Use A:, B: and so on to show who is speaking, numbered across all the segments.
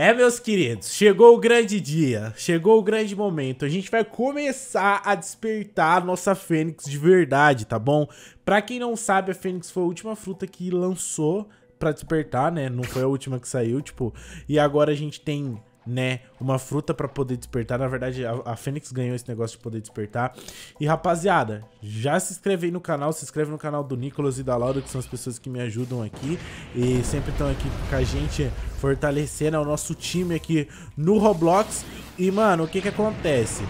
A: É, meus queridos, chegou o grande dia, chegou o grande momento. A gente vai começar a despertar a nossa Fênix de verdade, tá bom? Pra quem não sabe, a Fênix foi a última fruta que lançou pra despertar, né? Não foi a última que saiu, tipo. E agora a gente tem né? Uma fruta para poder despertar. Na verdade, a, a Fênix ganhou esse negócio de poder despertar. E rapaziada, já se inscreve aí no canal, se inscreve no canal do Nicolas e da Laura, que são as pessoas que me ajudam aqui e sempre estão aqui com a gente, fortalecendo o nosso time aqui no Roblox. E, mano, o que que acontece?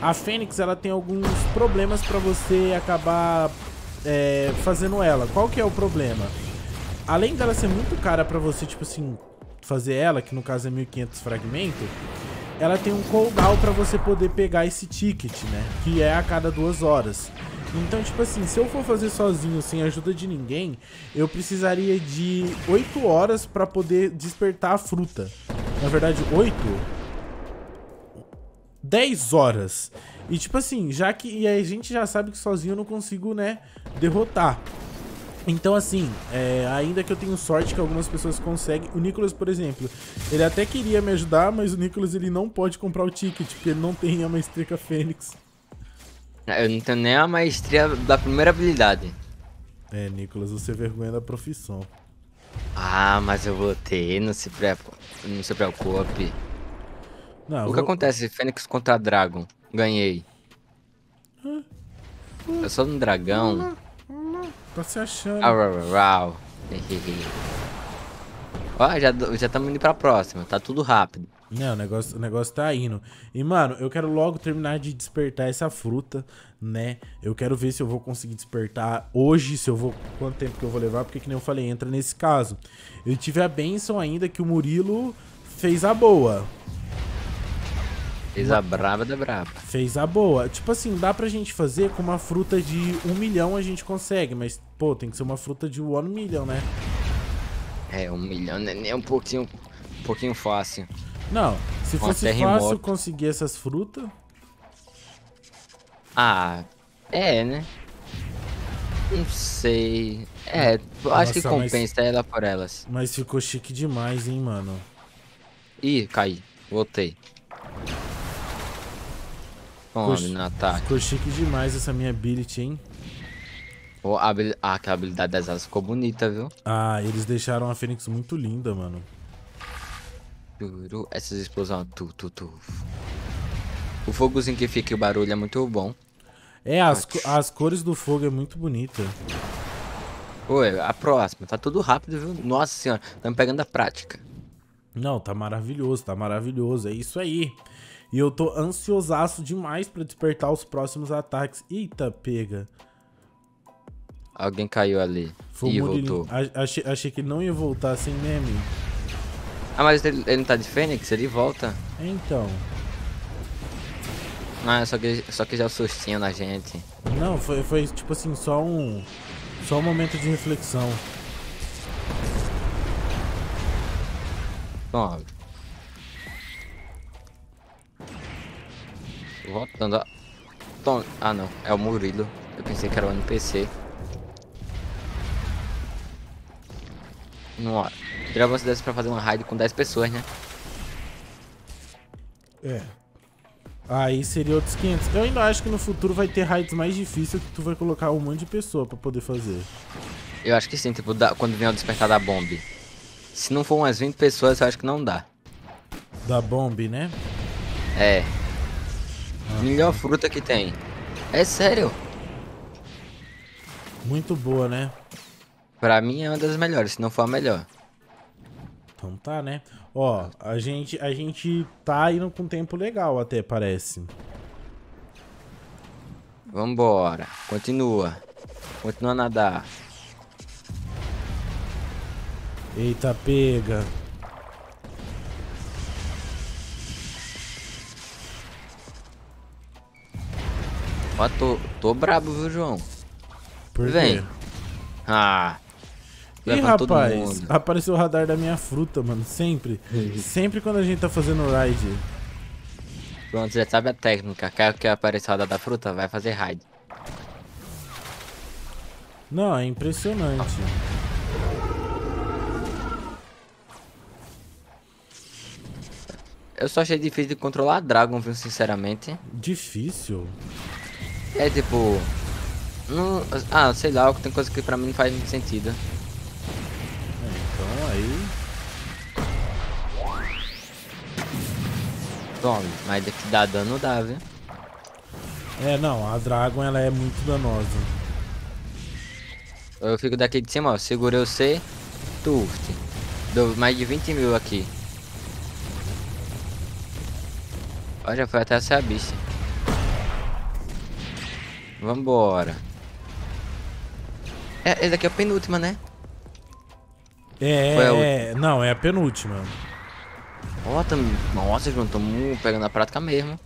A: A Fênix, ela tem alguns problemas para você acabar é, fazendo ela. Qual que é o problema? Além dela ser muito cara para você, tipo assim, fazer ela, que no caso é 1500 fragmento, ela tem um cooldown para você poder pegar esse ticket, né? Que é a cada duas horas. Então, tipo assim, se eu for fazer sozinho, sem ajuda de ninguém, eu precisaria de 8 horas para poder despertar a fruta. Na verdade, 8? 10 horas. E tipo assim, já que e a gente já sabe que sozinho eu não consigo, né, derrotar. Então, assim, é, ainda que eu tenho sorte que algumas pessoas conseguem. O Nicolas, por exemplo, ele até queria me ajudar, mas o Nicolas ele não pode comprar o ticket, porque ele não tem a maestria Fênix.
B: Ah, eu não tenho nem a maestria da primeira habilidade. É, Nicolas, você
A: é vergonha da profissão.
B: Ah, mas eu vou ter, não se, pre... não se preocupe. Não, o que vou... acontece? Fênix contra Dragon. Ganhei. Ah. Eu sou um dragão. Ah.
A: Tá se achando.
B: Au, Ó, já estamos indo pra próxima. Tá tudo rápido.
A: Não, o negócio, o negócio tá indo. E, mano, eu quero logo terminar de despertar essa fruta, né? Eu quero ver se eu vou conseguir despertar hoje, se eu vou... Quanto tempo que eu vou levar, porque, que nem eu falei, entra nesse caso. Eu tive a benção ainda que o Murilo fez a boa.
B: Fez a brava da brava
A: Fez a boa. Tipo assim, dá pra gente fazer com uma fruta de um milhão a gente consegue, mas, pô, tem que ser uma fruta de one milhão, né?
B: É, um milhão é nem um pouquinho, um pouquinho fácil. Não, se fosse fácil
A: conseguir essas frutas...
B: Ah, é, né? Não sei. É, Nossa, acho que compensa mas... É ela por elas.
A: Mas ficou chique demais, hein, mano?
B: Ih, caí. Voltei. Tome Ficou, no ataque. Ficou chique
A: demais essa minha ability, hein?
B: Oh, a, ah, a habilidade das asas ficou bonita, viu? Ah, eles deixaram a Fênix muito linda, mano. Essas explosões. Tu, tu, tu. O fogozinho que fica e o barulho é muito bom.
A: É, as, co as cores do fogo é muito bonita.
B: Oi, a próxima. Tá tudo rápido, viu? Nossa senhora, estamos pegando a prática.
A: Não, tá maravilhoso, tá maravilhoso. É isso aí. E eu tô ansiosaço demais para despertar os próximos ataques. Eita, pega.
B: Alguém caiu ali Foi e voltou.
A: achei, achei que não ia voltar sem assim, né, meme.
B: Ah, mas ele, ele não tá de fênix? Ele volta. Então. Ah, só que, só que já é sustinho na gente.
A: Não, foi, foi tipo assim, só um... Só um momento de reflexão.
B: Bom, Voltando a... Tom... Ah, não. É o Murilo. Eu pensei que era o NPC. Não, ó. Tirar você desse pra fazer uma raid com 10 pessoas, né?
A: É. Ah, aí seria outros 500. Eu ainda acho que no futuro vai ter raids mais difíceis que tu vai colocar um monte de pessoa pra poder fazer.
B: Eu acho que sim, tipo, da... quando vem o despertar da bomba. Se não for umas 20 pessoas, eu acho que não dá.
A: Da bomba, né?
B: É. Melhor fruta que tem.
A: É sério. Muito boa, né?
B: Pra mim é uma das melhores, se não for a melhor. Então
A: tá, né? Ó, a gente, a gente tá indo com tempo legal até, parece.
B: Vambora. Continua. Continua a nadar. Eita, pega. Ó, tô, tô brabo, viu, João? Por Vem. Quê? Ah. Ih, rapaz,
A: apareceu o radar da minha fruta, mano. Sempre. sempre quando a gente tá fazendo ride.
B: Pronto, já sabe a técnica. Quer que apareça o radar da fruta? Vai fazer raid. Não, é impressionante. Eu só achei difícil de controlar a Dragon, viu, sinceramente. Difícil? É tipo. Não, ah, sei lá, tem coisa que pra mim não faz muito sentido. Então aí. Tome, mas daqui dá dano dá, viu?
A: É, não, a Dragon ela é muito danosa.
B: Eu fico daqui de cima, ó. Segurei o C, turf. Deu mais de 20 mil aqui. Olha, foi até essa bicha. Vambora. É, esse daqui é a penúltima, né? É, é
A: não, é a penúltima.
B: Ó, oh, tá, tam... Nossa, irmão, estamos pegando a prática mesmo.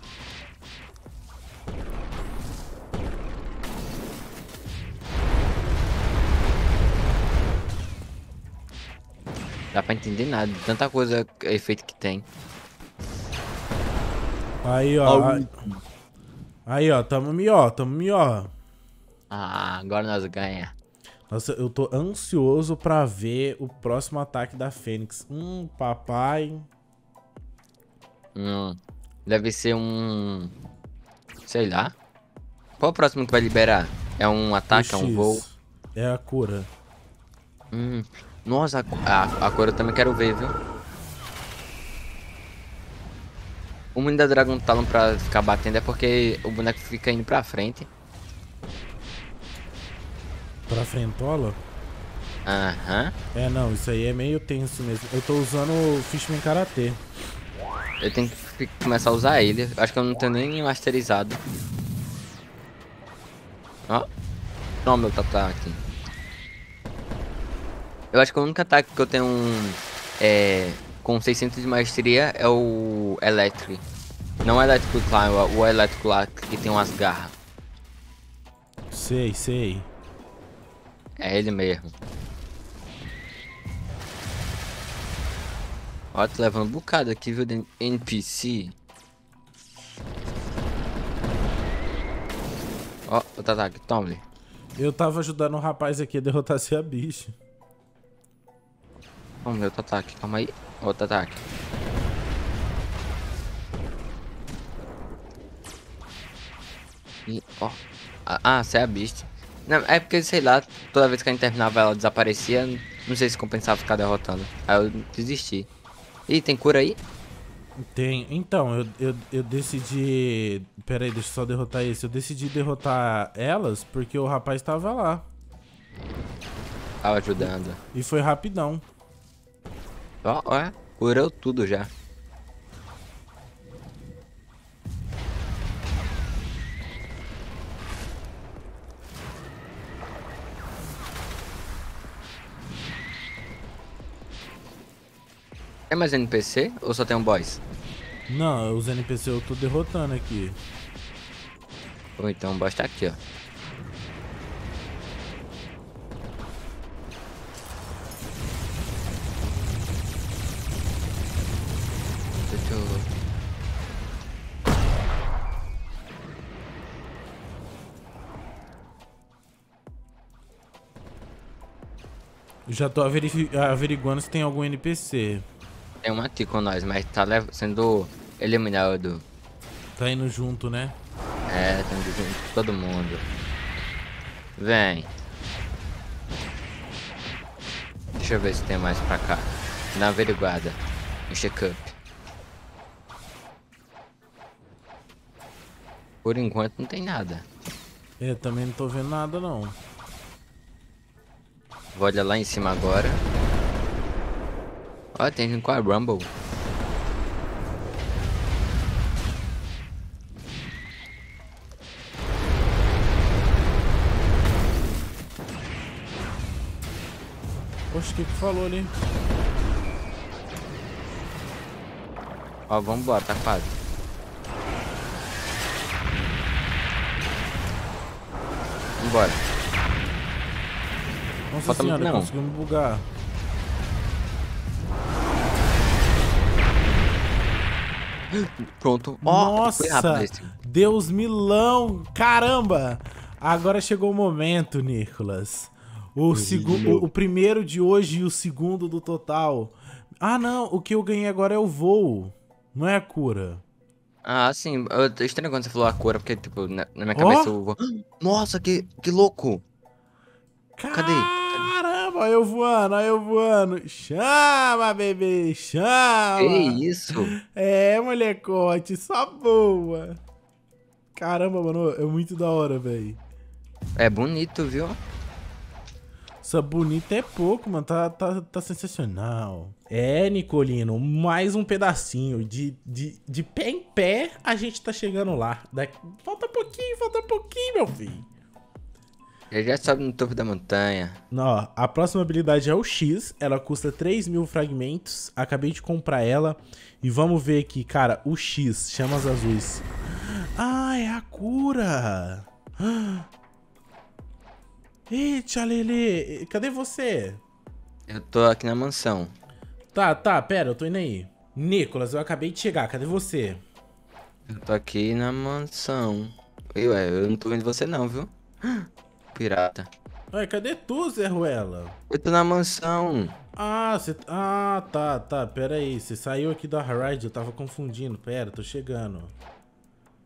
B: Dá pra entender nada, tanta coisa, efeito que tem. Aí, ó. Algum... Aí, ó, tamo
A: mió, tamo mió. Ah, agora nós ganha. Nossa, eu tô ansioso pra ver o próximo ataque da Fênix. Hum, papai.
B: Hum, deve ser um... Sei lá. Qual o próximo que vai liberar? É um ataque, é um voo?
A: É a cura.
B: Hum, nossa, a, a, a cura eu também quero ver, viu? O mundo da Dragon Talon tá pra ficar batendo é porque o boneco fica indo pra frente.
A: Pra frentola?
B: Aham.
A: Uhum. É, não, isso aí é meio tenso mesmo. Eu tô usando o Fishman Karate.
B: Eu tenho que começar a usar ele. Acho que eu não tenho nem masterizado. Ó. Toma meu ataque. Eu acho que o único ataque que eu tenho um... É com 600 de maestria é o Electric. Não é é o Electric Climb, o Electric lá que tem umas garras. Sei, sei. É ele mesmo. Ó, tô tá levando um bocado aqui, viu, de NPC. Ó, o ataque Tommy
A: Eu tava ajudando um rapaz aqui a derrotar esse bicho.
B: Vamos ver outro ataque, calma aí. Outro ataque. E, ó. Ah, ah você é a Beast. Não, é porque, sei lá, toda vez que a gente terminava ela desaparecia. Não sei se compensava ficar derrotando. Aí eu desisti. Ih, tem cura aí?
A: Tem. Então, eu, eu, eu decidi... Pera aí, deixa eu só derrotar esse. Eu decidi derrotar elas porque o rapaz tava lá.
B: Tava ajudando.
A: E foi rapidão.
B: Ó, ó, curou tudo já. Tem mais NPC ou só tem um boss?
A: Não, os NPC eu tô derrotando aqui. Ou
B: então o boss tá aqui, ó. Já tô averiguando se tem algum NPC. Tem um aqui com nós, mas tá sendo eliminado. Tá indo junto, né? É, tá indo junto todo mundo. Vem. Deixa eu ver se tem mais pra cá. Dá uma averiguada. Um check-up. Por enquanto não tem nada.
A: Eu é, também não tô vendo nada não.
B: Vou olhar lá em cima agora. Ó, tem gente com a Rumble.
A: Poxa, o que que falou ali?
B: Ó, vambora, tá quase. Vambora. Nossa Falta senhora, não.
A: conseguimos bugar. Pronto. Nossa! Deus Milão! Caramba! Agora chegou o momento, Nicolas. O, o, o primeiro de hoje e o segundo do total. Ah, não. O que eu ganhei agora é o voo. Não é a cura.
B: Ah, sim. Eu, estranho quando você falou a cura, porque, tipo, na, na minha cabeça eu vou...
A: Nossa, que, que louco! Cadê? Olha eu voando, olha eu voando. Chama, bebê, chama. Que isso? É, molecote, só boa. Caramba, mano, é muito da hora, velho. É bonito, viu? Só bonito é pouco, mano. Tá, tá, tá sensacional. É, Nicolino, mais um pedacinho. De, de, de pé em pé, a gente tá chegando lá. Daqui... Falta pouquinho, falta
B: pouquinho, meu filho. Já já sobe no topo da montanha. Ó, a próxima
A: habilidade é o X. Ela custa 3 mil fragmentos. Acabei de comprar ela. E vamos ver aqui, cara. O X, chamas azuis. Ah, é a cura! Eita, Lele! Cadê você?
B: Eu tô aqui na mansão.
A: Tá, tá, pera, eu tô indo aí. Nicolas, eu acabei de chegar, cadê você?
B: Eu tô aqui na mansão. Eu, eu não tô vendo você não, viu? pirata.
A: Ué, cadê tu, Zé Ruela?
B: Eu tô na mansão.
A: Ah, você. ah, tá, tá, pera aí. Você saiu aqui da ride, eu tava confundindo. Pera, tô chegando.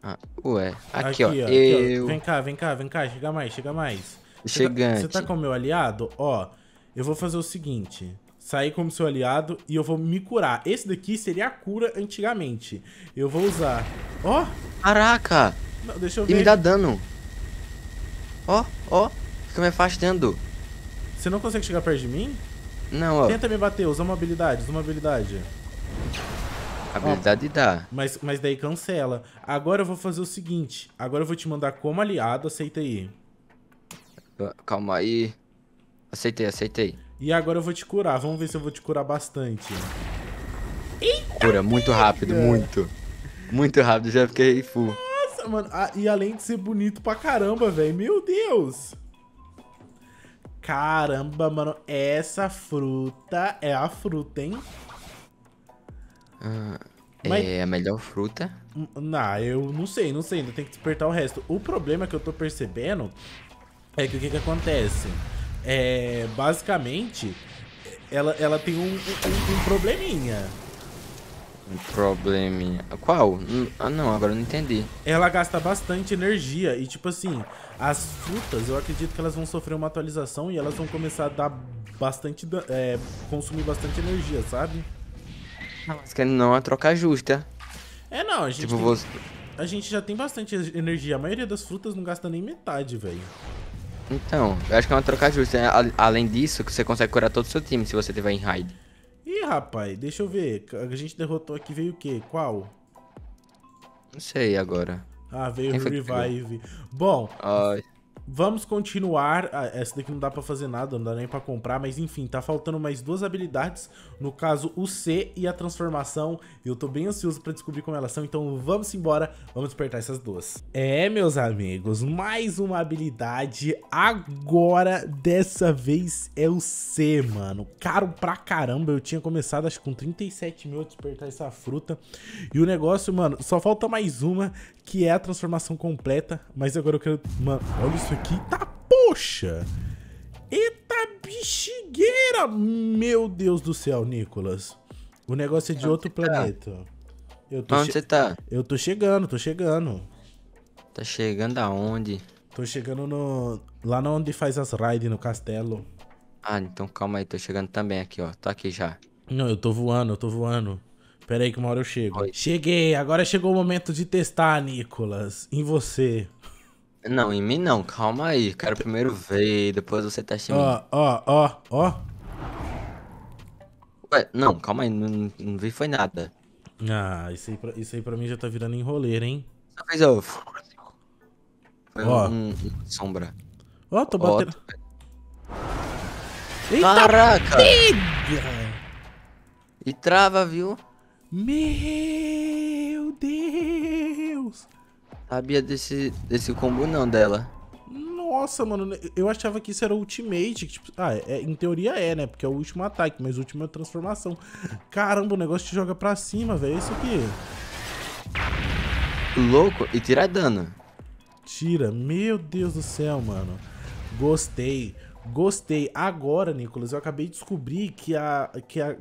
B: Ah, ué, aqui, aqui ó, ó, eu... Aqui, ó. Vem
A: cá, vem cá, vem cá, chega mais, chega mais. Chegando. Você tá, tá, com o meu aliado? Ó, eu vou fazer o seguinte. Sair como seu aliado e eu vou me curar. Esse daqui seria a cura antigamente. Eu vou usar. Ó! Oh! Caraca! Não, deixa eu ver. E me dá dano. Ó, ó. Fica me afastando. Você não consegue chegar perto de mim? Não, ó. Tenta me bater, usa uma habilidade, usa uma habilidade. Habilidade ó, dá. Mas, mas daí cancela. Agora eu vou fazer o seguinte. Agora eu vou te mandar como
B: aliado, aceita aí. Calma aí. Aceitei, aceitei.
A: E agora eu vou te curar. Vamos ver se eu vou te curar bastante.
B: Eita Cura, muito rápido, muito. Muito rápido, já fiquei full.
A: Nossa, mano. Ah, e além de ser bonito pra caramba, velho. Meu Deus. Caramba, mano. Essa fruta é a fruta, hein?
B: Ah, é Mas... É a melhor fruta?
A: Hum, não, eu não sei, não sei. Ainda tem que despertar o resto. O problema que eu tô percebendo é que o que que acontece? É, basicamente, ela, ela tem um, um, um probleminha.
B: Um probleminha. Qual? Hum, ah, não, agora eu não entendi.
A: Ela gasta bastante energia e, tipo assim, as frutas, eu acredito que elas vão sofrer uma atualização e elas vão começar a dar bastante... É, consumir bastante energia, sabe?
B: Mas que não é troca justa. É, não, a gente... Tipo, tem...
A: A gente já tem bastante energia. A maioria das frutas não
B: gasta nem metade, velho. Então, eu acho que é uma troca justa. Né? Além disso, que você consegue curar todo o seu time se você tiver em raid
A: rapaz. Deixa eu ver. A gente derrotou aqui, veio o
B: quê? Qual? Não sei agora. Ah, veio Quem Revive. Bom, uh...
A: vamos continuar. Ah, essa daqui não dá pra fazer nada, não dá nem pra comprar. Mas enfim, tá faltando mais duas habilidades. No caso, o C e a transformação. Eu tô bem ansioso para descobrir como elas são, então vamos embora, vamos despertar essas duas. É, meus amigos, mais uma habilidade. Agora, dessa vez, é o C, mano. Caro pra caramba, eu tinha começado acho com 37 mil a despertar essa fruta. E o negócio, mano, só falta mais uma, que é a transformação completa. Mas agora eu quero... Mano, olha isso aqui. Tá, poxa! Eita, bichinho! Figueira, meu Deus do céu, Nicolas. O negócio é de Onde outro tá? planeta. Eu tô Onde você tá? Eu tô chegando, tô chegando. Tá chegando aonde? Tô chegando no. Lá onde faz as raids no castelo.
B: Ah, então calma aí, tô chegando também aqui, ó. Tô aqui já.
A: Não, eu tô voando, eu tô voando. Pera aí que uma hora eu chego. Oi. Cheguei, agora chegou o momento de testar, Nicolas. Em você.
B: Não, em mim não, calma aí. Quero primeiro ver, depois você testa em mim. Ó,
A: ó, ó, ó.
B: Ué, não, calma aí, não, não vi foi nada.
A: Ah, isso aí, pra, isso aí pra mim já tá virando enroleiro, hein? Só fez eu.
B: Foi ó. Um, um, sombra. Ó, tô batendo. Ó, tô... Eita Caraca! E trava, viu? Meu Deus! Sabia desse, desse combo não dela.
A: Nossa, mano, né, eu achava que isso era ultimate. Tipo, ah, é, em teoria é, né? Porque é o último ataque, mas o último é a transformação. Caramba, o negócio te joga pra cima, velho. É isso
B: aqui. Louco, e tira dano. Tira,
A: meu Deus do céu, mano. Gostei. Gostei. Agora, Nicolas, eu acabei de descobrir que a, que a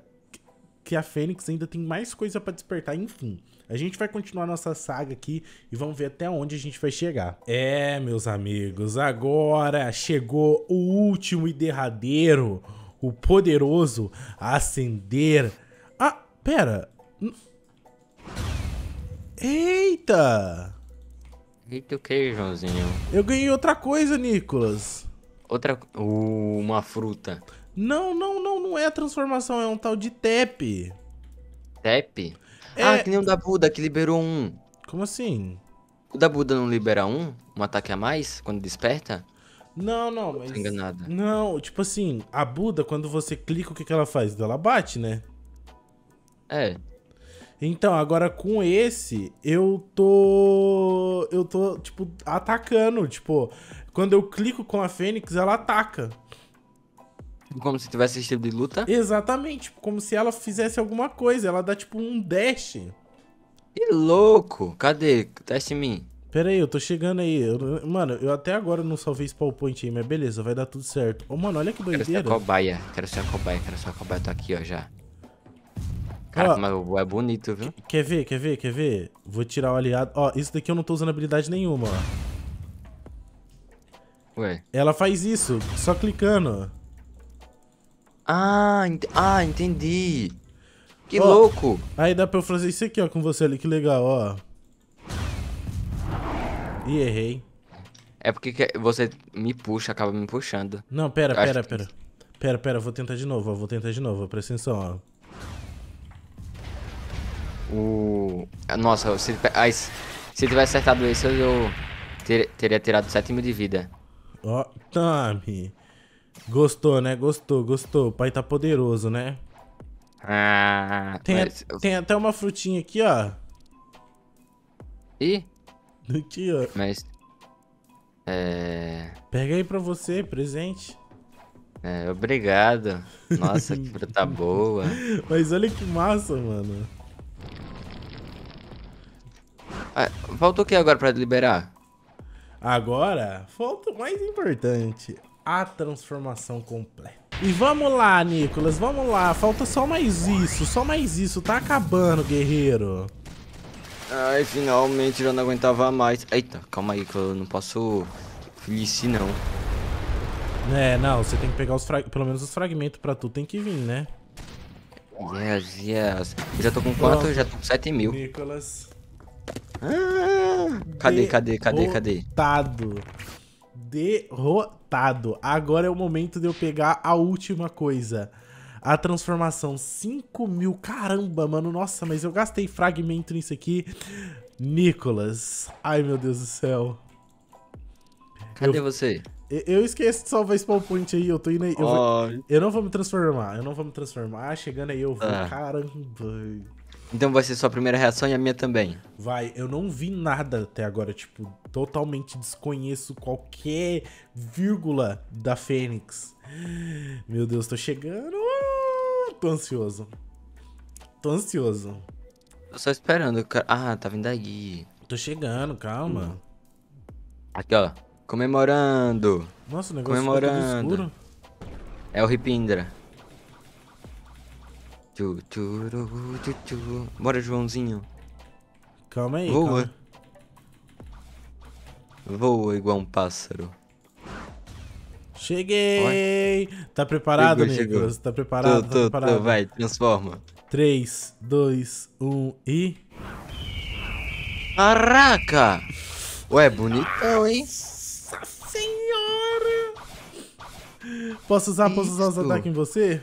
A: que a Fênix ainda tem mais coisa para despertar, enfim. A gente vai continuar nossa saga aqui e vamos ver até onde a gente vai chegar. É, meus amigos, agora chegou o último e derradeiro, o poderoso a acender. Ah, pera. Eita!
B: Eita o que, Joãozinho?
A: Eu ganhei outra coisa, Nicolas. Outra... Uh, uma fruta. Não, não, não, não é a transformação, é um tal de TEP.
B: TEP? É... Ah, que nem o da Buda que liberou um. Como assim? O da Buda não libera um? Um ataque a mais quando desperta? Não, não, mas. Enganada. Não, tipo assim, a Buda,
A: quando você clica, o que, que ela faz? Ela bate, né? É. Então, agora com esse, eu tô. Eu tô, tipo, atacando. Tipo, quando eu clico com a Fênix, ela ataca. Como se tivesse estilo de luta? Exatamente, como se ela fizesse alguma coisa. Ela dá tipo um dash. Que louco! Cadê? Teste em mim. Pera aí, eu tô chegando aí. Eu, mano, eu até agora não salvei esse PowerPoint aí, mas beleza, vai dar tudo certo. Ô, mano, olha que doideira. Quero ser a
B: cobaia, quero ser a cobaia, quero ser a cobaia. Tô aqui, ó, já. Caraca, mas é bonito, viu?
A: Quer ver, quer ver, quer ver? Vou tirar o aliado. Ó, isso daqui eu não tô usando habilidade nenhuma, ó. Ué? Ela faz isso, só clicando, ó. Ah, ent ah entendi. Que louco. Aí dá pra eu fazer isso aqui, ó, com você ali. Que legal, ó. Ih,
B: errei. É porque você me puxa, acaba me puxando. Não, pera, eu pera, pera.
A: Que... Pera, pera, vou tentar de novo, ó. Vou tentar de novo, ó. Presta atenção, ó.
B: O... Nossa, se, ah, se ele tivesse acertado esse, eu ter... teria tirado 7 mil de vida.
A: Ó, oh, Tami. Gostou, né? Gostou, gostou. O pai tá poderoso, né? Ah, tem, mas... a, tem até uma frutinha aqui, ó. Ih? Aqui, ó. Mas.
B: É. Pega aí pra você, presente. É, obrigado. Nossa, que fruta boa.
A: Mas olha que massa, mano.
B: Ah, falta o que agora pra liberar? Agora? Falta o mais importante
A: a transformação completa. E vamos lá, Nicolas, vamos lá. Falta só mais isso, só mais isso. Tá acabando, guerreiro.
B: Ai, finalmente já não aguentava mais. Eita, calma aí que eu não posso felice não.
A: É, não, você tem que pegar os pelo menos os fragmentos pra tu, tem que vir, né?
B: Yes, yes. Eu já tô com quanto? Pronto. Já tô com 7 mil.
A: Nicolas. Ah, cadê, cadê, cadê, ah, cadê? Botado derrotado. Agora é o momento de eu pegar a última coisa. A transformação, 5 mil, caramba, mano, nossa, mas eu gastei fragmento nisso aqui. Nicolas, ai meu Deus do céu. Cadê eu... você? Eu esqueço de salvar spawn point aí, eu tô indo aí. Eu, oh. vou... eu, não vou me transformar, eu não vou me transformar. Chegando aí eu vou, ah. caramba.
B: Então vai ser sua primeira reação e a minha também.
A: Vai, eu não vi nada até agora, tipo, totalmente desconheço qualquer vírgula da Fênix. Meu Deus, tô chegando. Ah, tô ansioso. Tô ansioso.
B: Tô só esperando, Ah, tá vindo aí. Tô chegando, calma. Hum. Aqui, ó. Comemorando. Nossa, o negócio tá Comemorando. escuro. É o Ripindra. Tu, tu, tu, tu, Bora, Joãozinho.
A: Calma aí, Voa.
B: Calma. Voa igual um pássaro.
A: Cheguei! Oi? Tá preparado, chegou, Nicolas? Chegou. Tá preparado? Tô, tá preparado? Tô, vai,
B: transforma.
A: 3, 2, 1 e... Caraca! Ué, bonitão, hein? Nossa senhora! Posso usar, posso usar os ataques em você?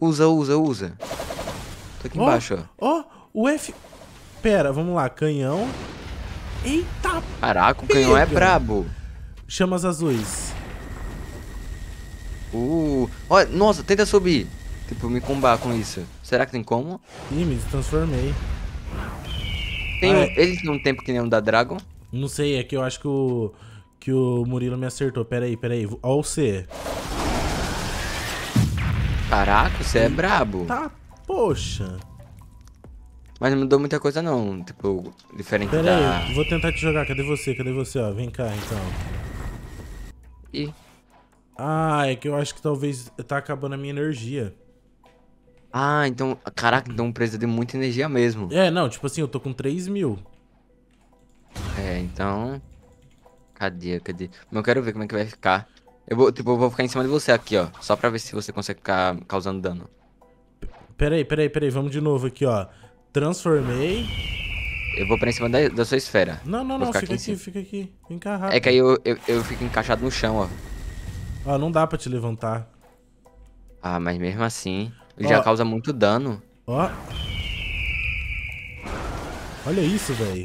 B: Usa, usa, usa. Tô aqui embaixo,
A: ó. Ó, o F... Pera, vamos lá, canhão. Eita
B: Caraca, pega. o canhão é brabo. Chamas azuis. Uh, ó, nossa, tenta subir. Tipo, me combar com isso. Será que tem como?
A: Ih, me transformei. Tem não um,
B: Ele tem um tempo que nem um da Dragon?
A: Não sei, é que eu acho que o, que o Murilo me acertou. Pera aí, pera aí. Ó o C.
B: Caraca, você é brabo. Tá Poxa. Mas não mudou muita coisa não, tipo, diferente Pera da... aí,
A: vou tentar te jogar, cadê você, cadê você, ó, vem cá então. Ih. Ah, é que eu acho que talvez tá acabando a minha
B: energia. Ah, então, caraca, então precisa de muita energia mesmo. É, não, tipo assim, eu tô com 3 mil. É, então... Cadê, cadê? Mas eu quero ver como é que vai ficar. Eu vou, tipo, eu vou ficar em cima de você aqui, ó, só pra ver se você consegue ficar causando dano.
A: Peraí, peraí, peraí. Vamos de novo aqui, ó. Transformei.
B: Eu vou pra cima da, da sua esfera. Não, não, não. Fica aqui, aqui
A: fica aqui. Vem cá, rápido. É que aí
B: eu, eu, eu fico encaixado no chão, ó.
A: Ó, ah, não dá pra te levantar.
B: Ah, mas mesmo assim... já causa muito dano.
A: Ó. Olha isso, velho.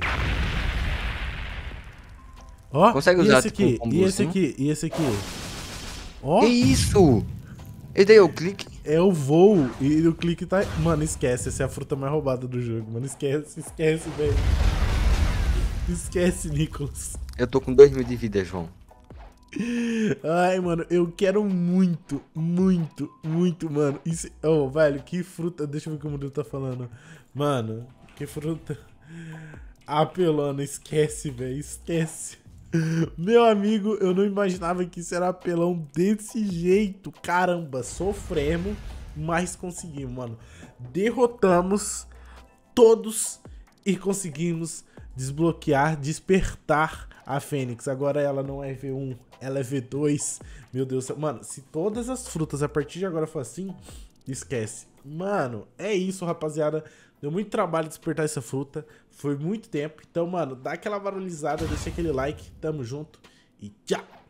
A: Ó, Consegue usar tipo, e esse aqui, e esse aqui, e esse aqui. Ó. Que isso? E daí o clique. É o voo e o clique tá. Mano, esquece, essa é a fruta mais roubada do jogo, mano. Esquece, esquece, velho. Esquece, Nicolas.
B: Eu tô com 2 mil de vida, João.
A: Ai, mano, eu quero muito, muito, muito, mano. Isso... Oh, velho, que fruta. Deixa eu ver o que o Murilo tá falando. Mano, que fruta. Apelona, esquece, velho, esquece. Meu amigo, eu não imaginava que isso era apelão desse jeito. Caramba, sofremos, mas conseguimos, mano. Derrotamos todos e conseguimos desbloquear, despertar a Fênix. Agora ela não é V1, ela é V2. Meu Deus, mano, se todas as frutas a partir de agora for assim, esquece. Mano, é isso, rapaziada. Deu muito trabalho despertar essa fruta. Foi muito tempo. Então, mano, dá aquela varonizada deixa aquele like. Tamo junto e tchau!